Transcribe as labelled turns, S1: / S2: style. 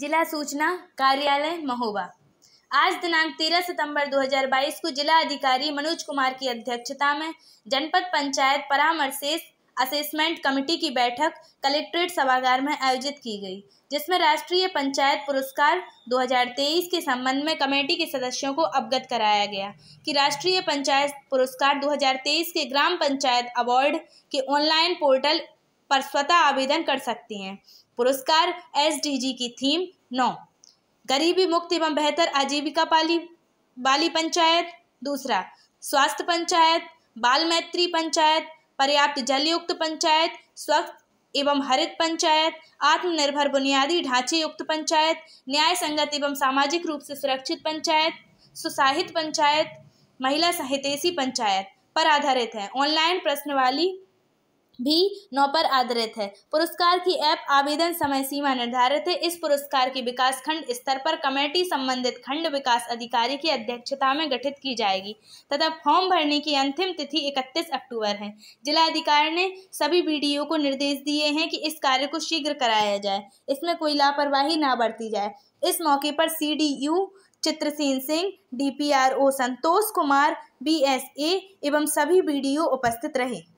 S1: जिला सूचना कार्यालय महोबा आज दिनांक 13 सितंबर 2022 को जिला अधिकारी मनोज कुमार की अध्यक्षता में जनपद पंचायत परामर्शेष असेसमेंट कमेटी की बैठक कलेक्ट्रेट सभागार में आयोजित की गई जिसमें राष्ट्रीय पंचायत पुरस्कार 2023 के संबंध में कमेटी के सदस्यों को अवगत कराया गया कि राष्ट्रीय पंचायत पुरस्कार 2023 के ग्राम पंचायत अवार्ड के ऑनलाइन पोर्टल पर स्वतः आवेदन कर सकती हैं पुरस्कार एसडीजी की थीम नौ गरीबी मुक्त एवं बेहतर आजीविका पाली बाली पंचायत दूसरा स्वास्थ्य पंचायत बाल मैत्री पंचायत पर्याप्त जलयुक्त पंचायत स्वस्थ एवं हरित पंचायत आत्मनिर्भर बुनियादी ढांचे युक्त पंचायत न्याय संगत एवं सामाजिक रूप से सुरक्षित पंचायत सुसाहित पंचायत महिला साहितेशी पंचायत पर आधारित है ऑनलाइन प्रश्नवाली भी नौ पर आधारित है पुरस्कार की ऐप आवेदन समय सीमा निर्धारित है इस पुरस्कार की विकास खंड स्तर पर कमेटी संबंधित खंड विकास अधिकारी की अध्यक्षता में गठित की जाएगी तथा फॉर्म भरने की अंतिम तिथि 31 अक्टूबर है जिला अधिकारी ने सभी बी को निर्देश दिए हैं कि इस कार्य को शीघ्र कराया जाए इसमें कोई लापरवाही ना बरती जाए इस मौके पर सी चित्रसेन सिंह ओ संतोष कुमार ए एवं सभी ओ उपस्थित रहे